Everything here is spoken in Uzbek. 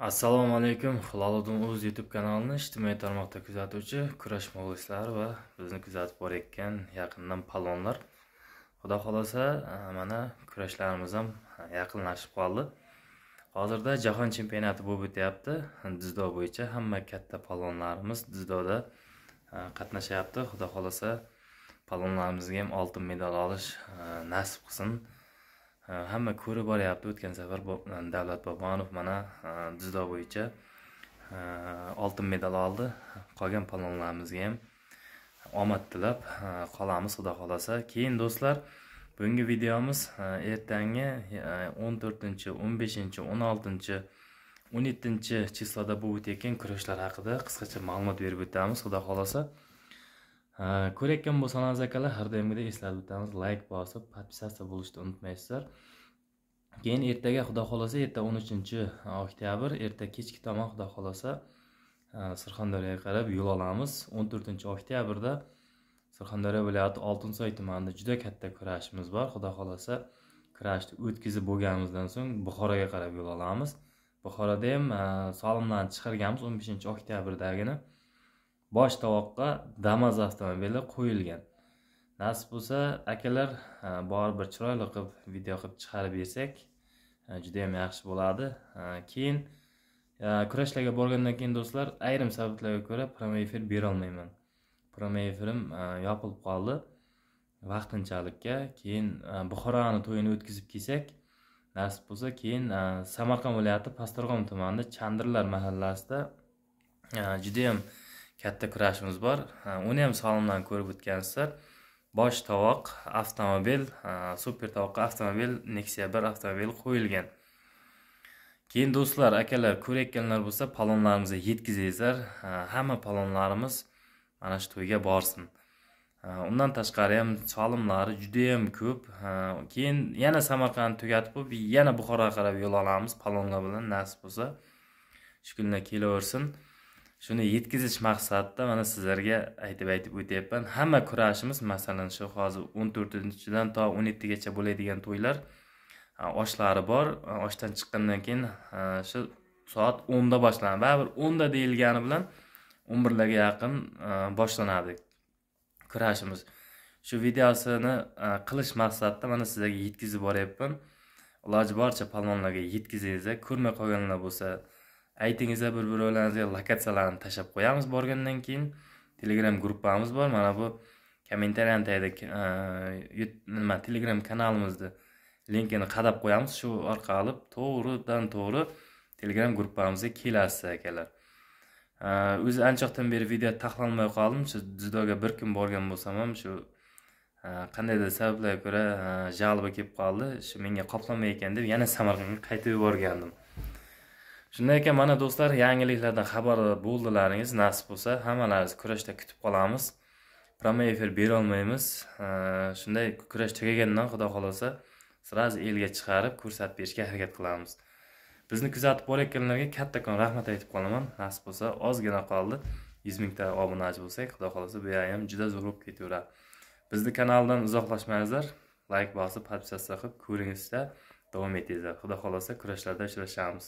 assalomu alaykum hiloliddin uz youtube kanalini ijtimoiy tarmoqda kuzatuvchi kurash muxlislari va bizni kuzatib borayotgan yaqindan palonlar xudo xohlasa e, mana kurashlarimiz ham e, yaqinlashib qoldi hozirda jahon chempionati bo'lib o'tyapti dzyudo bo'yicha hamma katta palonlarimiz dzyudoda e, qatnashyapti xudo xohlasa palonlarimizga ham oltin medal olish nasib qilsin Э, hamma ko'rib boryapti o'tgan safar davlat bobonov mana э, dzyudo bo'yicha э, oltin medal oldi qolgan palonlarimizga ham omad tilab qolamiz xudo xohlasa keyin do'stlar bugungi videomiz ertangi e, o'n to'rtinchi o'n beshinchi o'n oltinchi o'n yettinchi числода bo'lib o'tayotgan kurashlar haqida qisqacha ma'lumot berib o'tamiz xudo xohlasa Э, ko'rayotgan bo'lsangiz akalar har doimgidek eslatib o'tamiz layk bosib подписаться bo'lishni unutmaysizlar keyin ertaga xudo xohlasa erta o'n uchinchi e, oktyabr erta kechki tomon xudo xohlasa e, surxondaryoga qarab yo'l olamiz o'n to'rtinchi oktyabrda surxondaryo viloyati oltinsoy tumanida juda katta kurashimiz bor xudo xohlasa kurashni o'tkazib bo'lganimizdan so'ng buxoroga qarab yo'l olamiz buxoroda ham e, solimlarni chiqarganmiz o'n beshinchi oktyabrdagini bosh tovoqqa damaz avtomobili qo'yilgan nasib bo'lsa akalar e, borib bir chiroyli qilib video qilib chiqarib bersak e, judayam yaxshi bo'ladi e, keyin kurashlarga borgandan keyin do'stlar ayrim sabablarga ko'ra prямой efir berolmayman prямой efirim yopilib qoldi vaqtinchalikka keyin buxoroni to'yini o'tkazib kelsak nasib bo'lsa keyin samarqand viloyati pastdarg'om tumanida chandirlar mahallasida judayam katta kurashimiz bor uni ham salomdan ko'rib o'tgansizlar bosh tovoq avtomobil super tovoqqa avtomobil nexia bir avtomobil qo'yilgan keyin do'stlar akalar ko'rayotganlar bo'lsa palonlarimizni yetkazinglar hamma palonlarimiz mana shu to'yga borsin undan tashqari ham salimlari judayam ko'p keyin yana samarqandni tugatib bo'lib yana buxoroga qarab yo'l olamiz palonlar bilan nasib bo'lsa shu kunlar kelaversin shuni yetkazish maqsadida mana sizlarga aytib aytib o'tyapman hamma kurashimiz masalan shu hozir o'n to'rtinchidan to o'n yettigacha bo'ladigan to'ylar oshlari bor oshdan chiqqandan keyin shu soat o'nda boshlanadi baribir o'nda deyilgani bilan o'n birlarga yaqin boshlanadi kurashimiz shu videosini qilish maqsadida mana sizlarga yetkazib boryapman iloji boricha palvonlarga yetkazingizlar ko'rmay qolganlar bo'lsa aytingizda bir birlaringizga lokatsiyalarni tashlab qo'yamiz borgandan keyin telegram gruppamiz bor mana bu kommentariyani tagida nima telegram kanalimizni linkini qadab qo'yamiz shu orqali to'g'ridan to'g'ri telegram gruppamizga kelasiz akalar o'zi ancha vaqtdan beri video taxlanmay qoldim shu dzidoga bir kun borgan bo'lsam ham shu qandaydir sabablarga ko'ra жалоба kelib qoldi shu menga ekan deb yana samarqandga qaytib yuborgandim shunday ekan mana do'stlar yangiliklardan xabardor bo'ldilaringiz nasib bo'lsa hammalarimiz kurashda kutib qolamiz prama efir berolmaymiz shunday kurash tugagandan xudo xohlasa сразу elga chiqarib ko'rsatib berishga harakat qilamiz bizni kuzatib borayotganlarga kattakon rahmat aytib qolaman nasib bo'lsa ozgina qoldi yuz mingta obunachi bo'lsak xudo xohlasa bu ham juda zo'r bo'lib ketaveradi bizni kanaldan uzoqlashmanglar layk bosib podpisatsiya qilib ko'ringizda davom etingizlar xudo xohlasa kurashlarda uchrashamiz